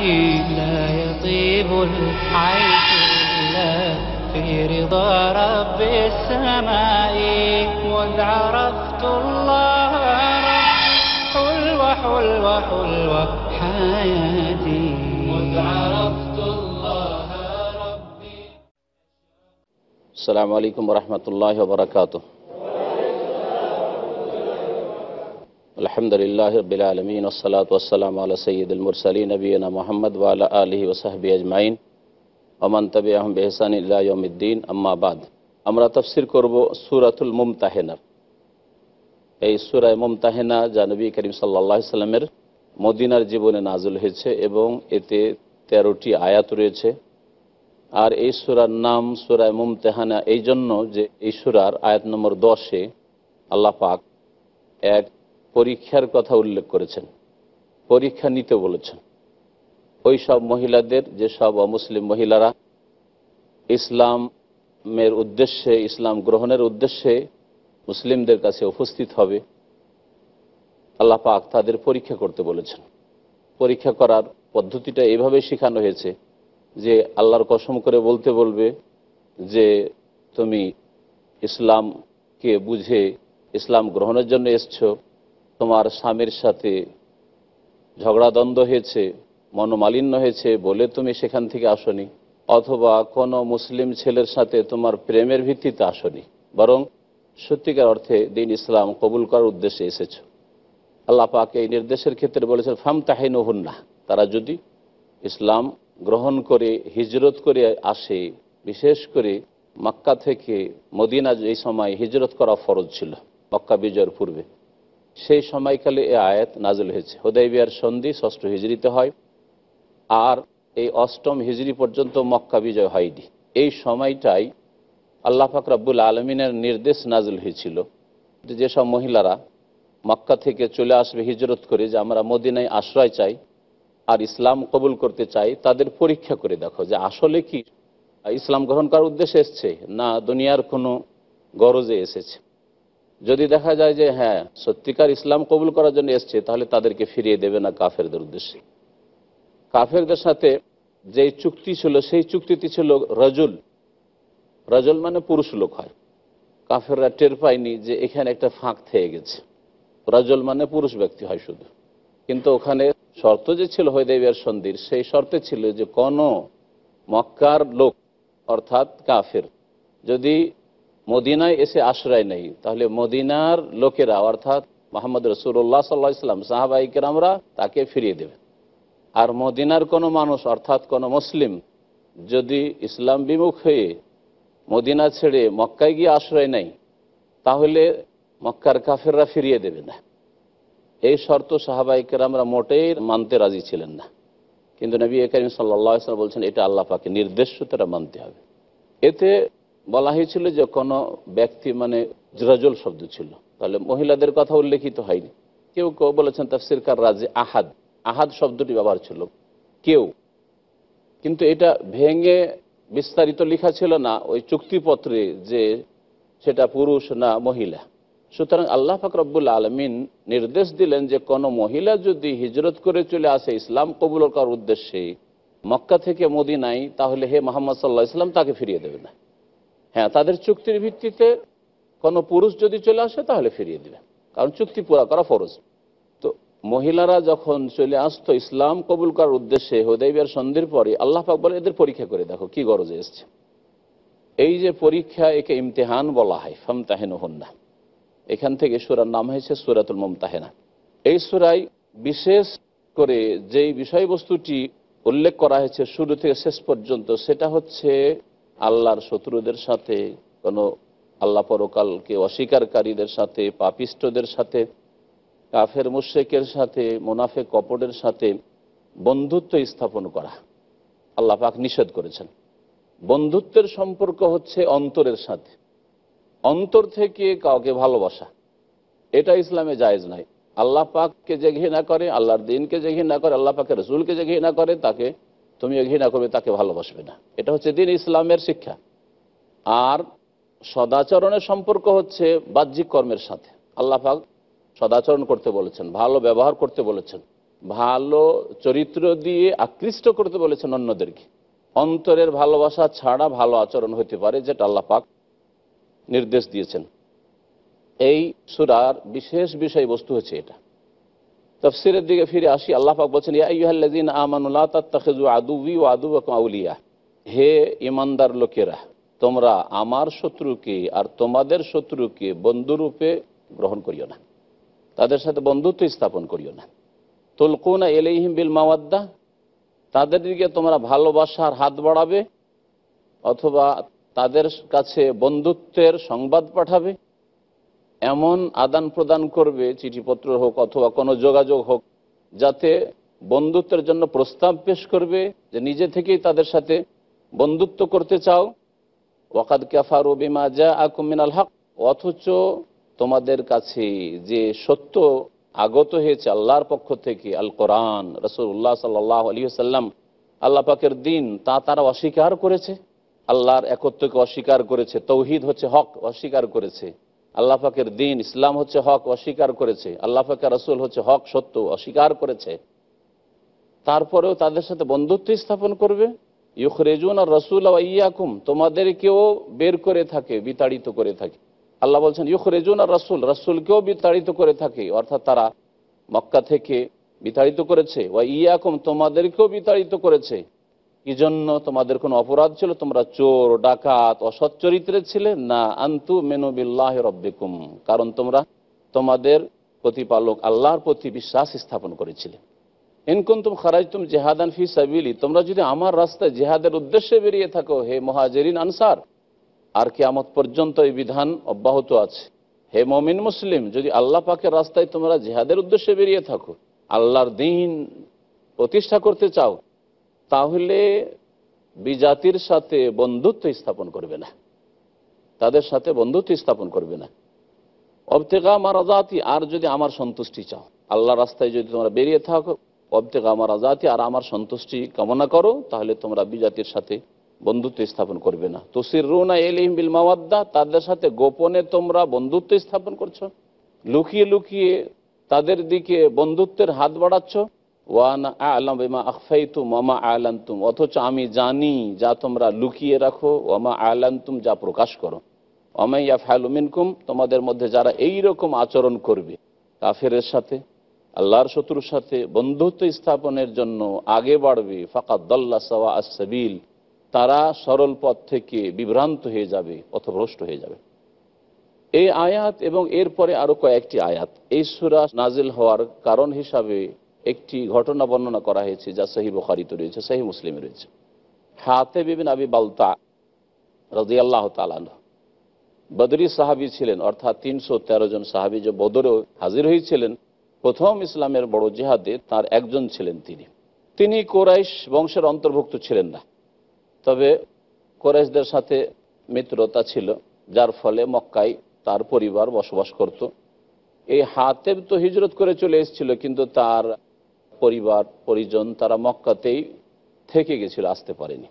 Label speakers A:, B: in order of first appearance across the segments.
A: العين لا يطيب العيش إلا في رضا رب السماء وإذ عرفت الله حلوة حلوة حلوة حياتي وإذ عرفت الله ربي السلام عليكم ورحمة الله وبركاته আলহামদুলিল্লাহ রবিল আলমিন ওসলাত ওসালাম আল সঈদুল মুরসালী নবীনা মোহাম্মদ ওয়াল আলহি ওসাহবি আজমাইন ওমান তবি আহম বেহসান ইউমদ্দিন আম্মাবাদ আমরা তফসির করব সুরাতুল মুমতাহেনার এই সুরায় মুমতাহেনা যা নবী করিম সাল্লাহ সাল্লামের মদিনার জীবনে নাজুল হয়েছে এবং এতে তেরোটি আয়াত রয়েছে আর এই সুরার নাম সুরায় মুমতাহানা এই জন্য যে এই সুরার আয়াত নম্বর দশে আল্লাহ পাক এক পরীক্ষার কথা উল্লেখ করেছেন পরীক্ষা নিতে বলেছেন ওই সব মহিলাদের যে সব অমুসলিম মহিলারা ইসলামের উদ্দেশ্যে ইসলাম গ্রহণের উদ্দেশ্যে মুসলিমদের কাছে উপস্থিত হবে আল্লাহ পাক তাদের পরীক্ষা করতে বলেছেন পরীক্ষা করার পদ্ধতিটা এভাবে শেখানো হয়েছে যে আল্লাহর কসম করে বলতে বলবে যে তুমি ইসলামকে বুঝে ইসলাম গ্রহণের জন্য এসছো তোমার স্বামীর সাথে ঝগড়া দ্বন্দ্ব হয়েছে মনোমালিন্য হয়েছে বলে তুমি সেখান থেকে আসনি অথবা কোনো মুসলিম ছেলের সাথে তোমার প্রেমের ভিত্তিতে আসনি বরং সত্যিকার অর্থে দিন ইসলাম কবুল করার উদ্দেশ্যে এসেছ আল্লাহ এই নির্দেশের ক্ষেত্রে বলেছেন ফাম তাহিন না তারা যদি ইসলাম গ্রহণ করে হিজরত করে আসে বিশেষ করে মক্কা থেকে মদিনা এই সময় হিজরত করা ফরজ ছিল মক্কা বিজয়ের পূর্বে সেই সময়কালে এ আয়াত নাজল হয়েছে হোদাইবিয়ার সন্ধি ষষ্ঠ হিজড়িতে হয় আর এই অষ্টম হিজড়ি পর্যন্ত মক্কা বিজয় হয়নি এই সময়টাই আল্লাহ ফাকরাবুল আলমিনের নির্দেশ নাজল হয়েছিল যেসব মহিলারা মক্কা থেকে চলে আসবে হিজরত করে যে আমরা মদিনায় আশ্রয় চাই আর ইসলাম কবুল করতে চাই তাদের পরীক্ষা করে দেখো যে আসলে কি ইসলাম গ্রহণ করার উদ্দেশ্যে এসছে না দুনিয়ার কোনো গরজে এসেছে যদি দেখা যায় যে হ্যাঁ সত্যিকার ইসলাম কবুল করার জন্য এসছে তাহলে তাদেরকে ফিরিয়ে দেবে না কাফেরদের উদ্দেশ্যে কাফেরদের সাথে যে চুক্তি ছিল সেই চুক্তিটি ছিল রজুল রজল মানে পুরুষ লোক হয় কাফেররা টের পায়নি যে এখানে একটা ফাঁক থেকে গেছে রজল মানে পুরুষ ব্যক্তি হয় শুধু কিন্তু ওখানে শর্ত যে ছিল হয়দেবিয়ার সন্ধির সেই শর্তে ছিল যে কোনো মক্কার লোক অর্থাৎ কাফের যদি মদিনায় এসে আশ্রয় নেই তাহলে মদিনার লোকেরা অর্থাৎ মোহাম্মদ রসুল্লাহ সাল্লাহ ইসলাম সাহাবা আমরা তাকে ফিরিয়ে দেবে আর মদিনার কোনো মানুষ অর্থাৎ কোনো মুসলিম যদি ইসলাম বিমুখ হয়ে মদিনা ছেড়ে মক্কায় গিয়ে আশ্রয় নেই তাহলে মক্কার কাফেররা ফিরিয়ে দেবে না এই শর্ত সাহাবাইকের আমরা মোটেই মানতে রাজি ছিলেন না কিন্তু নবী করিম সাল্লা বলছেন এটা আল্লাহ পাকে নির্দেশ্য তারা মানতে হবে এতে বলা হয়েছিল যে কোনো ব্যক্তি মানে জরাজল শব্দ ছিল তাহলে মহিলাদের কথা উল্লেখিত হয়নি কেউ কেউ বলেছেন তার সিরকার রাজে আহাদ আহাদ শব্দটি ব্যবহার ছিল কেউ কিন্তু এটা ভেঙে বিস্তারিত লেখা ছিল না ওই চুক্তিপত্রে যে সেটা পুরুষ না মহিলা সুতরাং আল্লাহ ফাকরবুল আলমিন নির্দেশ দিলেন যে কোনো মহিলা যদি হিজরত করে চলে আসে ইসলাম কবুল করার উদ্দেশ্যে মক্কা থেকে মোদি নাই তাহলে হে মোহাম্মদ সাল্লাহ ইসলাম তাকে ফিরিয়ে দেবে না হ্যাঁ তাদের চুক্তির ভিত্তিতে কোনো পুরুষ যদি চলে আসে তাহলে ফিরিয়ে দিবে কারণ চুক্তি পুরা করা ফরজ তো মহিলারা যখন চলে আসতো ইসলাম কবুল করার উদ্দেশ্যে হোদাইবিয়ার সন্ধির পরে আল্লাহ পাক বলে এদের পরীক্ষা করে দেখো কি গরজে এসছে এই যে পরীক্ষা একে ইমতেহান বলা হয় ফমতাহেন হন্না এখান থেকে সুরার নাম হয়েছে সুরাতুল মমতাহেনা এই সুরাই বিশেষ করে যেই বিষয়বস্তুটি উল্লেখ করা হয়েছে শুরু থেকে শেষ পর্যন্ত সেটা হচ্ছে আল্লাহর শত্রুদের সাথে কোনো আল্লাহ পরকালকে অস্বীকারীদের সাথে পাপিষ্টদের সাথে কাফের মুশেকের সাথে মোনাফে কপটের সাথে বন্ধুত্ব স্থাপন করা আল্লাহ পাক নিষেধ করেছেন বন্ধুত্বের সম্পর্ক হচ্ছে অন্তরের সাথে অন্তর থেকে কাউকে ভালোবাসা এটা ইসলামে জায়েজ নাই আল্লাহ পাককে যে ঘৃণা করে আল্লাহর দিনকে যে ঘৃণা করে আল্লাহ পাকের রসুলকে যে ঘৃণা করে তাকে তুমি ঘৃণা করবে তাকে ভালোবাসবে না এটা হচ্ছে দিন ইসলামের শিক্ষা আর সদাচরণের সম্পর্ক হচ্ছে বাহ্যিক কর্মের সাথে পাক সদাচরণ করতে বলেছেন ভালো ব্যবহার করতে বলেছেন ভালো চরিত্র দিয়ে আকৃষ্ট করতে বলেছেন অন্যদেরকে অন্তরের ভালোবাসা ছাড়া ভালো আচরণ হতে পারে যেটা আল্লাহ পাক নির্দেশ দিয়েছেন এই সুরার বিশেষ বিষয়বস্তু হচ্ছে এটা তফসিরের দিকে ফিরে আসি আল্লাহাক বলছেন ইয়াহ্লাদিন আদুবি আউলিয়া হে ইমানদার লোকেরা তোমরা আমার শত্রুকে আর তোমাদের শত্রুকে বন্ধুরূপে গ্রহণ করিও না তাদের সাথে বন্ধুত্ব স্থাপন করিও না তুলকুনা এলেহিম বিল মাওয়াদ্দা তাদের দিকে তোমরা ভালোবাসার হাত বাড়াবে অথবা তাদের কাছে বন্ধুত্বের সংবাদ পাঠাবে এমন আদান প্রদান করবে চিঠিপত্র হোক অথবা কোনো যোগাযোগ হোক যাতে বন্ধুত্বের জন্য প্রস্তাব পেশ করবে যে নিজে থেকেই তাদের সাথে বন্ধুত্ব করতে চাও ওয়াকাদ ক্যাফার বিমা যা আকুমিনাল হক অথচ তোমাদের কাছে যে সত্য আগত হয়েছে আল্লাহর পক্ষ থেকে আল কোরআন রসুল্লাহ সাল্লাহ আলী সাল্লাম আল্লাহ পাকের দিন তা তারা অস্বীকার করেছে আল্লাহর একত্রকে অস্বীকার করেছে তৌহিদ হচ্ছে হক অস্বীকার করেছে আল্লাহাকের দিন ইসলাম হচ্ছে হক অস্বীকার করেছে আল্লাহাকের রসুল হচ্ছে হক সত্য অস্বীকার করেছে তারপরেও তাদের সাথে বন্ধুত্ব স্থাপন করবে ইউক রেজুন আর রসুল ইয়াকুম তোমাদেরকেও বের করে থাকে বিতাড়িত করে থাকে আল্লাহ বলছেন ইউক রেজুন আর রসুল রসুলকেও বিতাড়িত করে থাকে অর্থাৎ তারা মক্কা থেকে বিতাড়িত করেছে ওয়া ইয়াকুম তোমাদেরকেও বিতাড়িত করেছে কি জন্য তোমাদের কোনো অপরাধ ছিল তোমরা চোর ডাকাত অসৎ চরিত্রে ছিলে না আন্তু মেনবিল্লাহ রব্বিকুম কারণ তোমরা তোমাদের প্রতিপালক আল্লাহর প্রতি বিশ্বাস স্থাপন করেছিলে ইনকুন্তুম তুম জেহাদান ফি সাবিলি তোমরা যদি আমার রাস্তায় জেহাদের উদ্দেশ্যে বেরিয়ে থাকো হে মহাজেরিন আনসার আর কেয়ামত পর্যন্ত এই বিধান অব্যাহত আছে হে মমিন মুসলিম যদি আল্লাহ পাকের রাস্তায় তোমরা জেহাদের উদ্দেশ্যে বেরিয়ে থাকো আল্লাহর দিন প্রতিষ্ঠা করতে চাও তাহলে বিজাতির সাথে বন্ধুত্ব স্থাপন করবে না তাদের সাথে বন্ধুত্ব স্থাপন করবে না অবতেগা আমার আজাতি আর যদি আমার সন্তুষ্টি চাও আল্লাহ রাস্তায় যদি তোমরা বেরিয়ে থাকো অবতেগা আমার আজাতি আর আমার সন্তুষ্টি কামনা করো তাহলে তোমরা বিজাতির সাথে বন্ধুত্ব স্থাপন করবে না তসির রুনা এলিম বিল মাওয়াদ্দা তাদের সাথে গোপনে তোমরা বন্ধুত্ব স্থাপন করছো লুকিয়ে লুকিয়ে তাদের দিকে বন্ধুত্বের হাত বাড়াচ্ছ ওয়ান অথচ আমি জানি যা তোমরা লুকিয়ে রাখো ওমা আলান্তুম যা প্রকাশ করো অমাইয়া ফালুমিনকুম তোমাদের মধ্যে যারা এই রকম আচরণ করবে কাফেরের সাথে আল্লাহর শত্রুর সাথে বন্ধুত্ব স্থাপনের জন্য আগে বাড়বে ফাকাদ্দাল্লা সওয়া আসবিল তারা সরল পথ থেকে বিভ্রান্ত হয়ে যাবে পথভ্রষ্ট হয়ে যাবে এই আয়াত এবং এরপরে আরো কয়েকটি আয়াত এই সুরা নাজিল হওয়ার কারণ হিসাবে একটি ঘটনা বর্ণনা করা হয়েছে যা সহি বখারিতে রয়েছে সহি মুসলিম রয়েছে হাতে বিবিন আবি বালতা রাজি আল্লাহ তালান বদরি সাহাবি ছিলেন অর্থাৎ তিনশো তেরো জন সাহাবি যে বদরেও হাজির হয়েছিলেন প্রথম ইসলামের বড় জেহাদে তার একজন ছিলেন তিনি তিনি কোরাইশ বংশের অন্তর্ভুক্ত ছিলেন না তবে কোরাইশদের সাথে মিত্রতা ছিল যার ফলে মক্কায় তার পরিবার বসবাস করত এই হাতেব তো হিজরত করে চলে এসেছিল কিন্তু তার পরিবার পরিজন তারা মক্কাতেই থেকে গেছিল আসতে পারেনি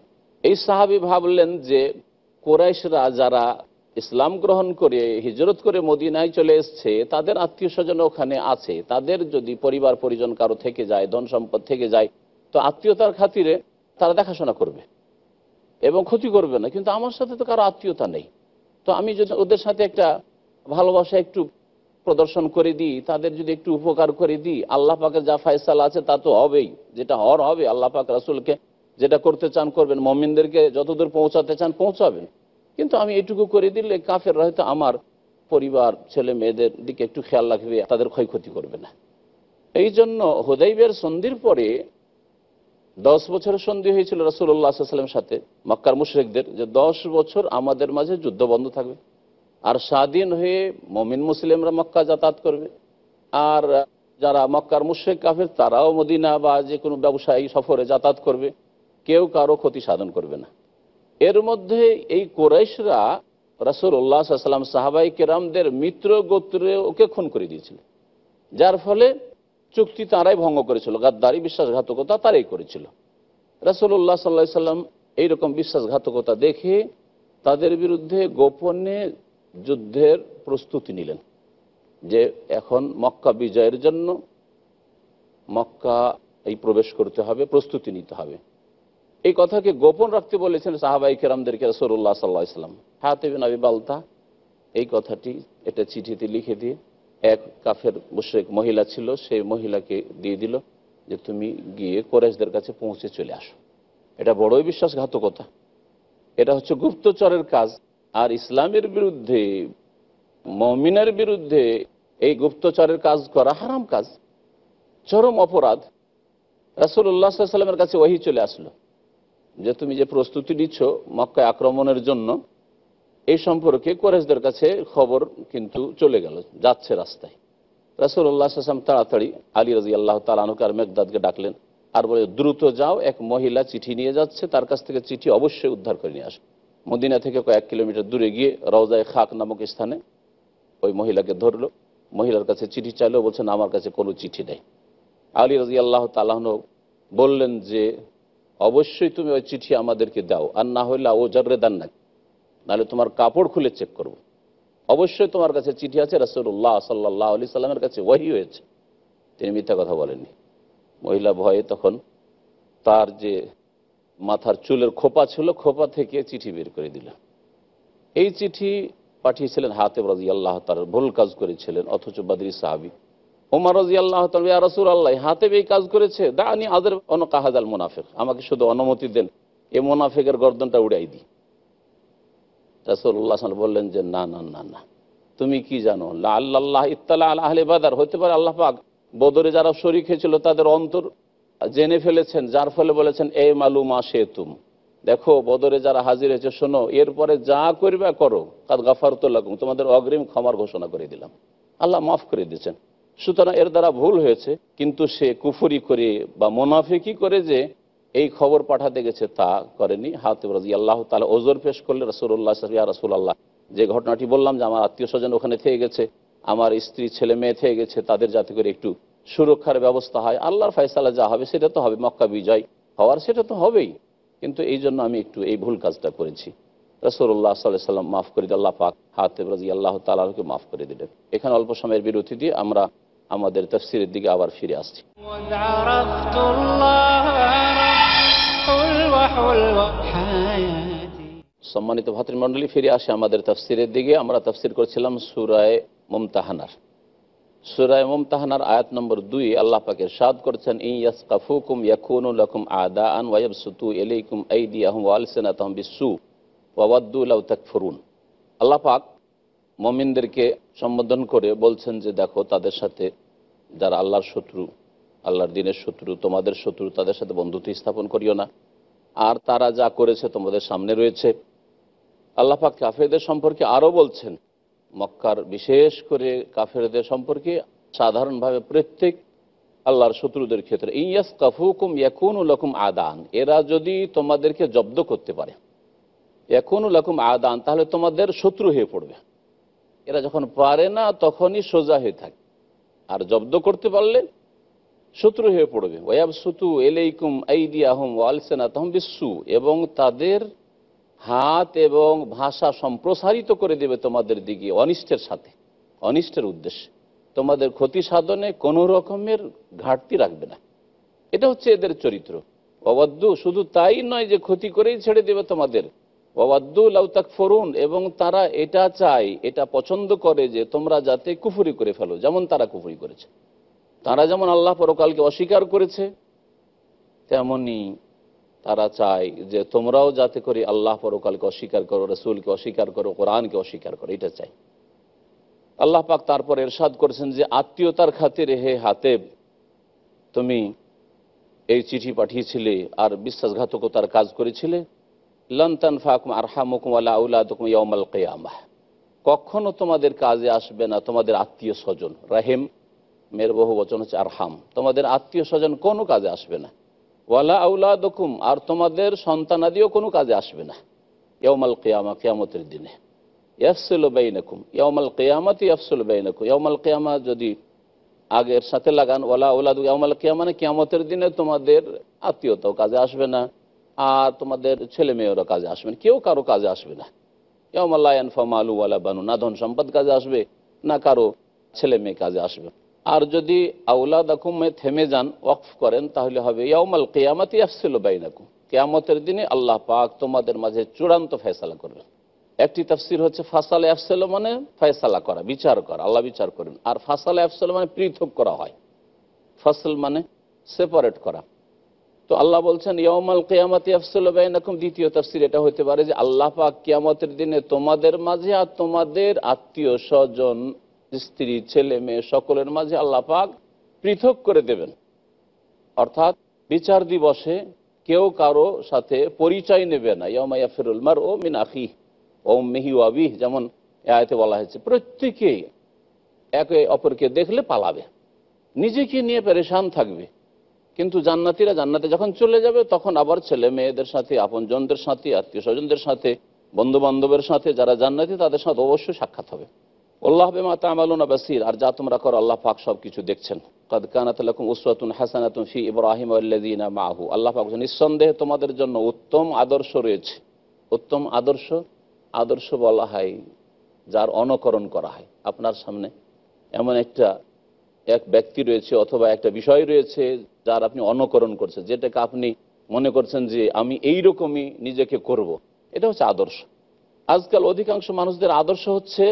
A: এই সাহাবি ভাবলেন যে কোরাইশরা যারা ইসলাম গ্রহণ করে হিজরত করে মদিনায় চলে এসছে তাদের আত্মীয় স্বজন ওখানে আছে তাদের যদি পরিবার পরিজন কারো থেকে যায় ধন সম্পদ থেকে যায় তো আত্মীয়তার খাতিরে তারা দেখাশোনা করবে এবং ক্ষতি করবে না কিন্তু আমার সাথে তো কারো আত্মীয়তা নেই তো আমি যদি ওদের সাথে একটা ভালোবাসা একটু প্রদর্শন করে দিই তাদের যদি একটু উপকার করে দিই আল্লাহ পাকের যা ফায়সালা আছে তা তো হবেই যেটা হর হবে আল্লাহ পাক রাসুলকে যেটা করতে চান করবেন মমিনদেরকে যতদূর পৌঁছাতে চান পৌঁছাবেন কিন্তু আমি এটুকু করে দিলে কাফের হয়তো আমার পরিবার ছেলে মেয়েদের দিকে একটু খেয়াল রাখবে তাদের ক্ষয়ক্ষতি করবে না এই জন্য হুদাইবের সন্ধির পরে দশ বছরের সন্ধি হয়েছিল রাসুল্লাহ সাল্লামের সাথে মক্কার মুশ্রেকদের যে দশ বছর আমাদের মাঝে যুদ্ধ বন্ধ থাকবে আর স্বাধীন হয়ে মমিন মুসলিমরা মক্কা যাতায়াত করবে আর যারা মক্কার মুশেক কাফের তারাও মদিনা বা যে কোনো ব্যবসায়ী সফরে যাতায়াত করবে কেউ কারো ক্ষতি সাধন করবে না এর মধ্যে এই কোরাইশরা রাসুল্লাহ সাল্লাম সাহাবাই কেরামদের মিত্র গোত্রে ওকে খুন করে দিয়েছিল যার ফলে চুক্তি তারাই ভঙ্গ করেছিল গাদ্দারি বিশ্বাসঘাতকতা তারাই করেছিল রাসুল্লাহ সাল্লাহ সাল্লাম এইরকম বিশ্বাসঘাতকতা দেখে তাদের বিরুদ্ধে গোপনে যুদ্ধের প্রস্তুতি নিলেন যে এখন মক্কা বিজয়ের জন্য মক্কা এই প্রবেশ করতে হবে প্রস্তুতি নিতে হবে এই কথাকে গোপন রাখতে বলেছেন সাহাবাই কেরামদেরকে রসরুল্লাহ সাল্লাহ ইসলাম হাতেবিন নাবি বালতা এই কথাটি এটা চিঠিতে লিখে দিয়ে এক কাফের বসে মহিলা ছিল সেই মহিলাকে দিয়ে দিল যে তুমি গিয়ে কোরেশদের কাছে পৌঁছে চলে আসো এটা বড়ই বিশ্বাসঘাতকতা এটা হচ্ছে গুপ্তচরের কাজ আর ইসলামের বিরুদ্ধে মমিনের বিরুদ্ধে এই গুপ্তচরের কাজ করা হারাম কাজ চরম অপরাধ রাসুল্লাহ সাল্লামের কাছে ওহি চলে আসলো যে তুমি যে প্রস্তুতি নিচ্ছ মক্কা আক্রমণের জন্য এই সম্পর্কে কোরেশদের কাছে খবর কিন্তু চলে গেল যাচ্ছে রাস্তায় রাসুল্লাহ আসলাম তাড়াতাড়ি আলী রাজি আল্লাহ তালানুকে আনুকার মেঘদাদকে ডাকলেন আর বলে দ্রুত যাও এক মহিলা চিঠি নিয়ে যাচ্ছে তার কাছ থেকে চিঠি অবশ্যই উদ্ধার করে নিয়ে আসবে মদিনা থেকে কয়েক কিলোমিটার দূরে গিয়ে রওজায় খাক নামক স্থানে ওই মহিলাকে ধরলো মহিলার কাছে চিঠি চাইলো বলছেন আমার কাছে কোনো চিঠি নেই আলী রাজি আল্লাহ তালাহন বললেন যে অবশ্যই তুমি ওই চিঠি আমাদেরকে দাও আর না হইলে ও জর্রে দান না নাহলে তোমার কাপড় খুলে চেক করব। অবশ্যই তোমার কাছে চিঠি আছে রাসুল্লাহ সাল্লাহ আলি সাল্লামের কাছে ওয়াহি হয়েছে তিনি মিথ্যা কথা বলেননি মহিলা ভয়ে তখন তার যে মাথার চুলের খোপা ছিল খোপা থেকে চিঠি বের করে দিল এই চিঠি পাঠিয়েছিলেন হাতে রাজি আল্লাহ তার ভুল কাজ করেছিলেন অথচ বাদরি সাহাবি ওমর রাজি আল্লাহ তালিয়া রাসুল আল্লাহ হাতে এই কাজ করেছে দানি আদের অন কাহাজাল মুনাফেক আমাকে শুধু অনুমতি দেন এ মুনাফেকের গর্দনটা উড়াই দিই রাসুল্লাহ বললেন যে না না না না তুমি কি জানো আল্লাহ ইত্তালা আল্লাহ বাদার হতে পারে আল্লাহ পাক বদরে যারা শরীর খেয়েছিল তাদের অন্তর জেনে ফেলেছেন যার ফলে বলেছেন এ মালুমা সেতুম দেখো বদরে যারা হাজির হয়েছে শোনো এরপরে যা করবে করো কাদ গাফারত লাগুম তোমাদের অগ্রিম ক্ষমার ঘোষণা করে দিলাম আল্লাহ মাফ করে দিয়েছেন সুতরাং এর দ্বারা ভুল হয়েছে কিন্তু সে কুফুরি করে বা মোনাফিকি করে যে এই খবর পাঠাতে গেছে তা করেনি হাতে রাজি আল্লাহ তালা ওজোর পেশ করলে রসুল্লাহ সাহিয়া রসুল আল্লাহ যে ঘটনাটি বললাম যে আমার আত্মীয় স্বজন ওখানে থেকে গেছে আমার স্ত্রী ছেলে মেয়ে থেকে গেছে তাদের যাতে করে একটু সুরক্ষার ব্যবস্থা হয় আল্লাহর ফয়সালা যা হবে সেটা তো হবে মক্কা বিজয় হওয়ার সেটা তো হবেই কিন্তু এই জন্য আমি একটু এই ভুল কাজটা করেছি রসুল্লাহ সাল্লাহ সাল্লাম মাফ করে আল্লাহ পাক হাতে রাজি আল্লাহ তালাহকে মাফ করে দিলেন এখানে অল্প সময়ের বিরতি দিয়ে আমরা আমাদের তফসিরের দিকে আবার ফিরে আসছি সম্মানিত ভাতৃমণ্ডলী ফিরে আসে আমাদের তফসিরের দিকে আমরা তফসির করছিলাম সুরায় মমতাহানার সুরায় মুমতাহানার আয়াত নম্বর দুই আল্লাহ পাকে সাদ করছেন ইয়াস কাফুকুম ইয়াকুন লকুম আদা আন ওয়াইব সুতু এলিকুম এইদি আহম ওয়ালসেন আতহম বিসু ওয়াবাদ্দুল্লাউ তাকফরুন আল্লাহ পাক মমিনদেরকে সম্বোধন করে বলছেন যে দেখো তাদের সাথে যারা আল্লাহর শত্রু আল্লাহর দিনের শত্রু তোমাদের শত্রু তাদের সাথে বন্ধুত্ব স্থাপন করিও না আর তারা যা করেছে তোমাদের সামনে রয়েছে আল্লাহ পাক কাফেরদের সম্পর্কে আরও বলছেন মক্কার বিশেষ করে কাফেরদের সম্পর্কে সাধারণভাবে প্রত্যেক আল্লাহর শত্রুদের ক্ষেত্রে ইয়াস কাফুকুম ইয়াকুন লকুম আদান এরা যদি তোমাদেরকে জব্দ করতে পারে ইয়াকুন লকুম আদান তাহলে তোমাদের শত্রু হয়ে পড়বে এরা যখন পারে না তখনই সোজা হয়ে থাকে আর জব্দ করতে পারলে শত্রু হয়ে পড়বে ওয়াব সুতু এলেইকুম আইদি আহম ওয়ালসেনা তহম বিশ্বু এবং তাদের হাত এবং ভাষা সম্প্রসারিত করে দেবে তোমাদের দিকে অনিষ্টের সাথে অনিষ্টের উদ্দেশ্যে তোমাদের ক্ষতি সাধনে কোনো রকমের ঘাটতি রাখবে না এটা হচ্ছে এদের চরিত্র অবাধ্য শুধু তাই নয় যে ক্ষতি করেই ছেড়ে দেবে তোমাদের অবাধ্য লাউতাক ফরুন এবং তারা এটা চায় এটা পছন্দ করে যে তোমরা যাতে কুফুরি করে ফেলো যেমন তারা কুফুরি করেছে তারা যেমন আল্লাহ পরকালকে অস্বীকার করেছে তেমনি তারা চায় যে তোমরাও যাতে করে আল্লাহ পরকালকে অস্বীকার করো রসুলকে অস্বীকার করো কোরআনকে অস্বীকার করো এটা চাই আল্লাহ পাক তারপর এরশাদ করেছেন যে আত্মীয়তার খাতিরে হে হাতে তুমি এই চিঠি পাঠিয়েছিলে আর বিশ্বাসঘাতকতার কাজ করেছিলে লন্তন ফাকুম আরহামুকুম আল্লাহ আউলাদুকুম ইয়মাল কেয়ামাহ কখনো তোমাদের কাজে আসবে না তোমাদের আত্মীয় স্বজন রাহেম মেয়ের বহু বচন হচ্ছে আরহাম তোমাদের আত্মীয় স্বজন কোনো কাজে আসবে না ওয়ালা আউলা দকুম আর তোমাদের সন্তানাদিও কোনো কাজে আসবে না ইয়মাল কেয়ামা কেয়ামতের দিনে ইয়াফসুল বেইনকুম ইয়মাল কেয়ামাত ইয়াফসুল বেইনকুম ইয়মাল কেয়ামা যদি আগের সাথে লাগান ওলা ওলা ইয়ামাল কেয়া মানে কেয়ামতের দিনে তোমাদের আত্মীয়তাও কাজে আসবে না আর তোমাদের ছেলে মেয়েরও কাজে আসবে না কেউ কারো কাজে আসবে না ইয়মাল্লায়নফা মালু ওয়ালা বানু না ধন সম্পদ কাজে আসবে না কারো ছেলে মেয়ে কাজে আসবে আর যদি আউলা দাকুমে থেমে যান ওয়াকফ করেন তাহলে হবে ইয়ামাল কেয়ামাতি আসছিল বাইনাকুম কেয়ামতের দিনে আল্লাহ পাক তোমাদের মাঝে চূড়ান্ত ফেসলা করবেন একটি তাফসির হচ্ছে ফাসালে আফসেল মানে ফয়সালা করা বিচার করা আল্লাহ বিচার করেন আর ফাসালে আফসেল মানে পৃথক করা হয় ফসল মানে সেপারেট করা তো আল্লাহ বলছেন ইয়মাল কেয়ামতি আফসুল্লাহম দ্বিতীয় তাফসির এটা হতে পারে যে আল্লাহ পাক কিয়ামতের দিনে তোমাদের মাঝে আর তোমাদের আত্মীয় স্বজন স্ত্রী ছেলে মেয়ে সকলের মাঝে আল্লাহ পাক পৃথক করে দেবেন অর্থাৎ বিচার দিবসে কেউ কারো সাথে পরিচয় নেবে না ইয়মাইয়া ফেরুল মার ও মিন আখি মেহি মিহি আবিহ যেমন আয়তে বলা হয়েছে প্রত্যেকেই একে অপরকে দেখলে পালাবে নিজেকে নিয়ে পরেশান থাকবে কিন্তু জান্নাতিরা জান্নাতে যখন চলে যাবে তখন আবার ছেলে মেয়েদের সাথে আপনজনদের সাথে আত্মীয় স্বজনদের সাথে বন্ধু বান্ধবের সাথে যারা জান্নাতি তাদের সাথে অবশ্যই সাক্ষাৎ হবে আল্লাহ বেমা তামালুনা বাসির আর যা তোমরা করো আল্লাহ পাক সব কিছু দেখছেন কদ কানাতলাকুম উসওয়াতুন হাসানাতুন ফি ইব্রাহিম আল্লাযিনা মাহু আল্লাহ পাক নিঃসন্দেহে তোমাদের জন্য উত্তম আদর্শ রয়েছে উত্তম আদর্শ আদর্শ বলা হয় যার অনুকরণ করা হয় আপনার সামনে এমন একটা এক ব্যক্তি রয়েছে অথবা একটা বিষয় রয়েছে যার আপনি অনুকরণ করছেন যেটাকে আপনি মনে করছেন যে আমি এই রকমই নিজেকে করব। এটা হচ্ছে আদর্শ আজকাল অধিকাংশ মানুষদের আদর্শ হচ্ছে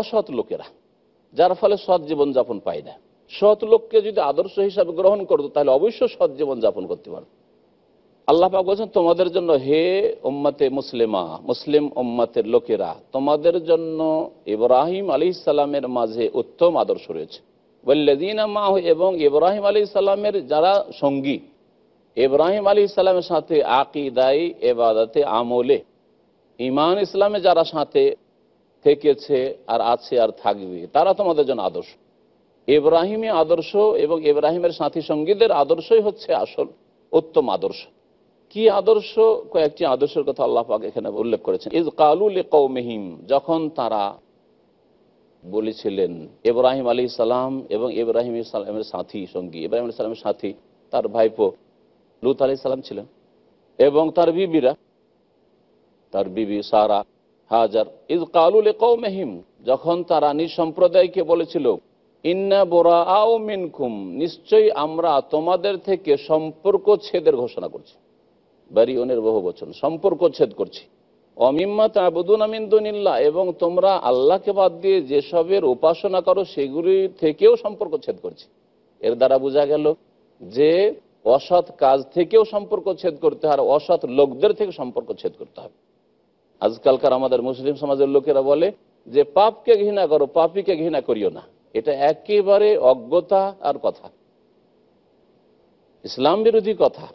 A: অসৎ লোকেরা যার ফলে সৎ জীবনযাপন পায় না সৎ লোককে যদি আদর্শ হিসাবে গ্রহণ করতো তাহলে অবশ্য সৎ জীবনযাপন করতে পারত আল্লাহাক বলছেন তোমাদের জন্য হে ওম্মাতে মুসলিমা মুসলিম ওম্মাতের লোকেরা তোমাদের জন্য ইব্রাহিম আলী ইসালামের মাঝে উত্তম আদর্শ রয়েছে বল্লাদিনা মাহ এবং ইব্রাহিম আলী ইসালামের যারা সঙ্গী ইব্রাহিম আলী ইসলামের সাথে আকিদাই এবাদাতে আমলে ইমান ইসলামে যারা সাথে থেকেছে আর আছে আর থাকবে তারা তোমাদের জন্য আদর্শ এব্রাহিমী আদর্শ এবং এব্রাহিমের সাথী সঙ্গীদের আদর্শই হচ্ছে আসল উত্তম আদর্শ কি আদর্শ কয়েকটি আদর্শের কথা আল্লাহ পাক এখানে উল্লেখ করেছেন ইজ কালুল কৌমহিম যখন তারা বলেছিলেন এব্রাহিম আলী সালাম এবং এব্রাহিম ইসলামের সাথী সঙ্গী এব্রাহিম ইসলামের সাথী তার ভাইপো লুত আলি সালাম ছিলেন এবং তার বিবিরা তার বিবি সারা হাজার ইজ কালুল মেহিম যখন তারা নিজ সম্প্রদায়কে বলেছিল ইন্না বোরা আও মিনকুম নিশ্চয়ই আমরা তোমাদের থেকে সম্পর্ক ছেদের ঘোষণা করছি বারিউনের বহু বচন সম্পর্ক ছেদ করছি অমিম্মা তাবুদুন আমিন্দুনিল্লা এবং তোমরা আল্লাহকে বাদ দিয়ে যেসবের উপাসনা করো সেগুলি থেকেও সম্পর্ক ছেদ করছি এর দ্বারা বোঝা গেল যে অসৎ কাজ থেকেও সম্পর্ক ছেদ করতে হয় আর অসৎ লোকদের থেকে সম্পর্ক ছেদ করতে হবে আজকালকার আমাদের মুসলিম সমাজের লোকেরা বলে যে পাপকে ঘৃণা করো পাপিকে ঘৃণা করিও না এটা একেবারে অজ্ঞতা আর কথা ইসলাম বিরোধী কথা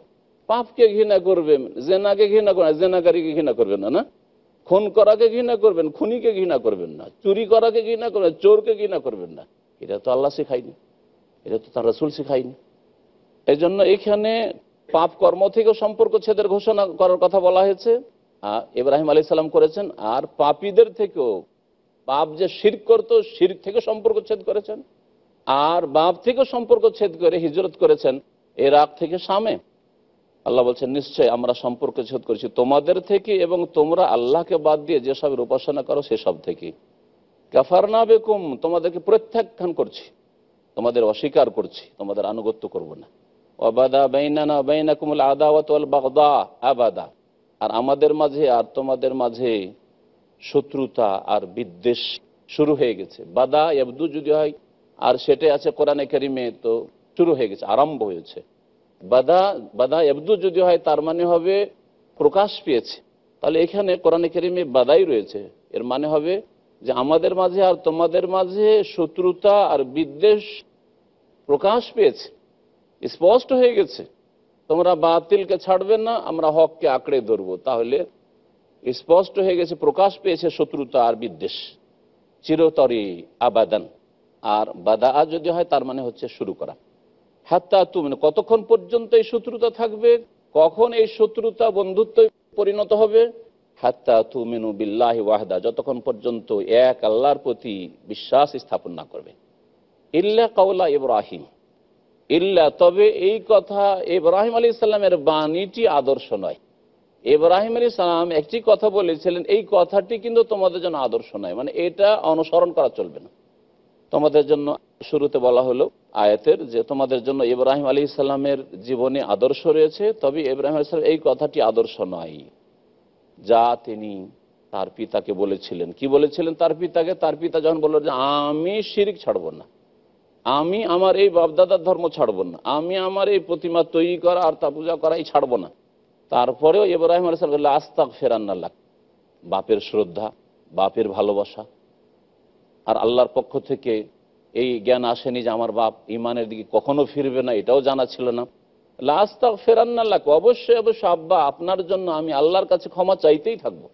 A: পাপকে ঘৃণা করবেন জেনাকে ঘৃণা করবেন জেনাকারীকে ঘৃণা করবেন না না খুন করাকে ঘৃণা করবেন খুনিকে ঘৃণা করবেন না চুরি করাকে ঘৃণা করবেন চোরকে ঘৃণা করবেন না এটা তো আল্লাহ শেখায়নি এটা তো তার রসুল শেখায়নি এই জন্য এখানে পাপ কর্ম থেকে সম্পর্ক ছেদের ঘোষণা করার কথা বলা হয়েছে এব্রাহিম আলি সাল্লাম করেছেন আর পাপীদের থেকেও বাপ যে শির করত শির থেকে সম্পর্ক ছেদ করেছেন আর বাপ থেকে সম্পর্ক ছেদ করে হিজরত করেছেন এরাক থেকে সামে আল্লাহ বলছেন নিশ্চয় আমরা সম্পর্ক ছেদ করেছি তোমাদের থেকে এবং তোমরা আল্লাহকে বাদ দিয়ে যেসবের উপাসনা করো সেসব থেকে না বেকুম তোমাদেরকে প্রত্যাখ্যান করছি তোমাদের অস্বীকার করছি তোমাদের আনুগত্য করব না অবাদা বেইনানা বেইনাকুমুল আদাওয়াত আবাদা আর আমাদের মাঝে আর তোমাদের মাঝে শত্রুতা আর বিদ্বেষ শুরু হয়ে গেছে বাদা এবদু যদি হয় আর সেটাই আছে কোরআনে কারিমে তো শুরু হয়ে গেছে আরম্ভ হয়েছে বাদা বাদা এবদু যদি হয় তার মানে হবে প্রকাশ পেয়েছে তাহলে এখানে কোরআনে কারিমে বাদাই রয়েছে এর মানে হবে যে আমাদের মাঝে আর তোমাদের মাঝে শত্রুতা আর বিদ্বেষ প্রকাশ পেয়েছে স্পষ্ট হয়ে গেছে তোমরা বাতিলকে ছাড়বে না আমরা হককে আঁকড়ে ধরবো তাহলে স্পষ্ট হয়ে গেছে প্রকাশ পেয়েছে শত্রুতা আর বিদ্বেষ চিরতরে আবাদান আর বাদা যদি হয় তার মানে হচ্ছে শুরু করা হাত্তা মানে কতক্ষণ পর্যন্ত এই শত্রুতা থাকবে কখন এই শত্রুতা বন্ধুত্ব পরিণত হবে হাত্তা মেনু বিল্লাহ ওয়াহদা যতক্ষণ পর্যন্ত এক আল্লাহর প্রতি বিশ্বাস স্থাপন না করবে ইল্লা কাউলা ইব্রাহিম ইল্লা তবে এই কথা ইব্রাহিম আলী ইসলামের বাণীটি আদর্শ নয় ইব্রাহিম আলী ইসলাম একটি কথা বলেছিলেন এই কথাটি কিন্তু তোমাদের জন্য আদর্শ নয় মানে এটা অনুসরণ করা চলবে না তোমাদের জন্য শুরুতে বলা হলো আয়াতের যে তোমাদের জন্য ইব্রাহিম আলী ইসলামের জীবনে আদর্শ রয়েছে তবে ইব্রাহিম আলী ইসলাম এই কথাটি আদর্শ নয় যা তিনি তার পিতাকে বলেছিলেন কি বলেছিলেন তার পিতাকে তার পিতা যখন বললো যে আমি শিরিক ছাড়বো না আমি আমার এই বাপদাদার ধর্ম ছাড়ব না আমি আমার এই প্রতিমা তৈরি করা আর তা পূজা করাই ছাড়ব না তারপরেও ইব্রাহিম আলসালাম আস্তাক লাগ বাপের শ্রদ্ধা বাপের ভালোবাসা আর আল্লাহর পক্ষ থেকে এই জ্ঞান আসেনি যে আমার বাপ ইমানের দিকে কখনো ফিরবে না এটাও জানা ছিল না লাস্তাক ফেরান্নাল্লাহকে অবশ্যই অবশ্যই আব্বা আপনার জন্য আমি আল্লাহর কাছে ক্ষমা চাইতেই থাকবো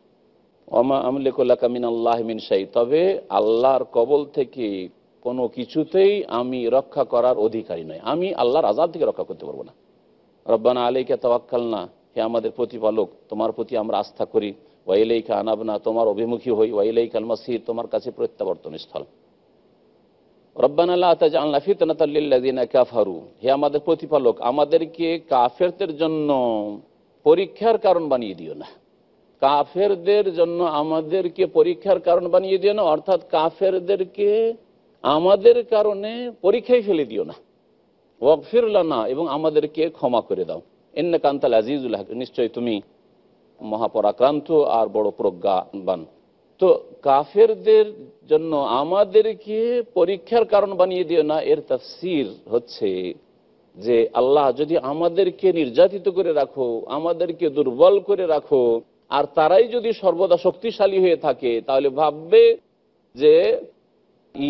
A: অমা আমলিকুল্লাহ কামিন আল্লাহ মিন সাই তবে আল্লাহর কবল থেকে কোনো কিছুতেই আমি রক্ষা করার অধিকারী নয় আমি আল্লাহর আজাদ থেকে রক্ষা করতে পারবো না রব্বানা আলীকে তওয়াক্কাল না হে আমাদের প্রতিপালক তোমার প্রতি আমরা আস্থা করি ওয়াইলাইকা আনাবনা তোমার অভিমুখী হই ওয়াইলাইকাল মাসির তোমার কাছে প্রত্যাবর্তন স্থল রব্বান আল্লাহ তাজ আল্লাহ ফিতনাতাল্লিল্লাদিনা কাফারু হে আমাদের প্রতিপালক আমাদেরকে কাফেরদের জন্য পরীক্ষার কারণ বানিয়ে দিও না কাফেরদের জন্য আমাদেরকে পরীক্ষার কারণ বানিয়ে দিও না অর্থাৎ কাফেরদেরকে আমাদের কারণে পরীক্ষায় ফেলে দিও না না এবং আমাদেরকে ক্ষমা করে দাও এন্ন কান্তাল আজিজুল হাক নিশ্চয় তুমি মহাপরাক্রান্ত আর বড় প্রজ্ঞাবান তো কাফেরদের জন্য আমাদেরকে পরীক্ষার কারণ বানিয়ে দিও না এর তাফসির হচ্ছে যে আল্লাহ যদি আমাদেরকে নির্যাতিত করে রাখো আমাদেরকে দুর্বল করে রাখো আর তারাই যদি সর্বদা শক্তিশালী হয়ে থাকে তাহলে ভাববে যে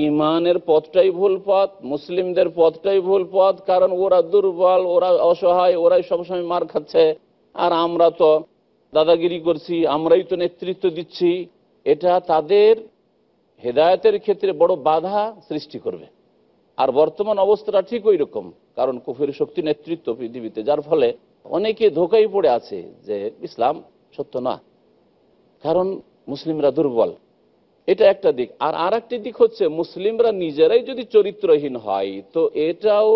A: ইমানের পথটাই ভুল পথ মুসলিমদের পথটাই ভুল পথ কারণ ওরা দুর্বল ওরা অসহায় ওরাই সবসময় মার খাচ্ছে আর আমরা তো দাদাগিরি করছি আমরাই তো নেতৃত্ব দিচ্ছি এটা তাদের হেদায়তের ক্ষেত্রে বড় বাধা সৃষ্টি করবে আর বর্তমান অবস্থাটা ঠিক ওই রকম কারণ কুফের শক্তি নেতৃত্ব পৃথিবীতে যার ফলে অনেকে ধোকাই পড়ে আছে যে ইসলাম সত্য না কারণ মুসলিমরা দুর্বল এটা একটা দিক আর আর একটি দিক হচ্ছে মুসলিমরা নিজেরাই যদি চরিত্রহীন হয় তো এটাও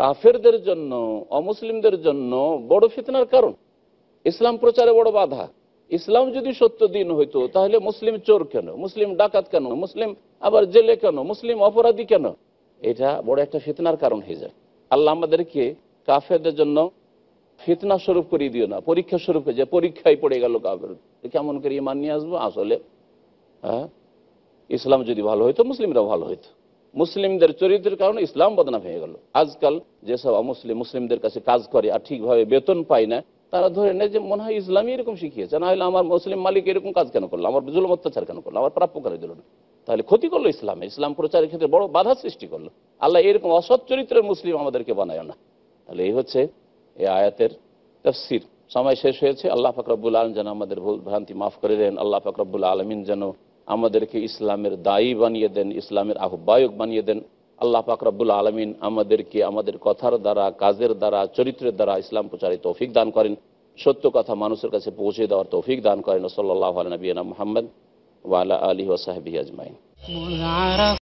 A: কাফেরদের জন্য অমুসলিমদের জন্য বড় ফিতনার কারণ ইসলাম প্রচারে বড় বাধা ইসলাম যদি সত্য দিন হইতো তাহলে মুসলিম চোর কেন মুসলিম ডাকাত কেন মুসলিম আবার জেলে কেন মুসলিম অপরাধী কেন এটা বড় একটা ফিতনার কারণ হয়ে যায় আল্লাহ আমাদেরকে কাফেরদের জন্য ফিতনা স্বরূপ করিয়ে দিও না পরীক্ষা হয়ে যে পরীক্ষায় পড়ে গেল কাফের কেমন করে ইমান নিয়ে আসবো আসলে হ্যাঁ? ইসলাম যদি ভালো হইতো মুসলিমরাও ভালো হইতো মুসলিমদের চরিত্রের কারণে ইসলাম বদনাম হয়ে গেল আজকাল যেসব অমুসলিম মুসলিমদের কাছে কাজ করে আর ঠিকভাবে বেতন পায় না তারা ধরে নেয় যে মনে হয় ইসলামই এরকম শিখিয়েছে না হলে আমার মুসলিম মালিক এরকম কাজ কেন করলো আমার জুলম অত্যাচার কেন করলো আমার প্রাপ্য করে দিল না তাহলে ক্ষতি করলো ইসলামে ইসলাম প্রচারের ক্ষেত্রে বড় বাধা সৃষ্টি করলো আল্লাহ এরকম অসৎ চরিত্রের মুসলিম আমাদেরকে বানায় না তাহলে এই হচ্ছে এই আয়াতের তফসির সময় শেষ হয়েছে আল্লাহ ফাকরাবুল আলম যেন আমাদের ভুল ভ্রান্তি মাফ করে দেন আল্লাহ ফাকরাবুল আলমিন যেন আমাদেরকে ইসলামের দায়ী বানিয়ে দেন ইসলামের আহ্বায়ক বানিয়ে দেন আল্লাহ পাকরাবুল আলমিন আমাদেরকে আমাদের কথার দ্বারা কাজের দ্বারা চরিত্রের দ্বারা ইসলাম প্রচারে তৌফিক দান করেন সত্য কথা মানুষের কাছে পৌঁছে দেওয়ার তৌফিক দান করেন সাল্লাহ আলী নবীনা মোহাম্মদ ওয়ালা আলী ওসাহাবি আজমাইন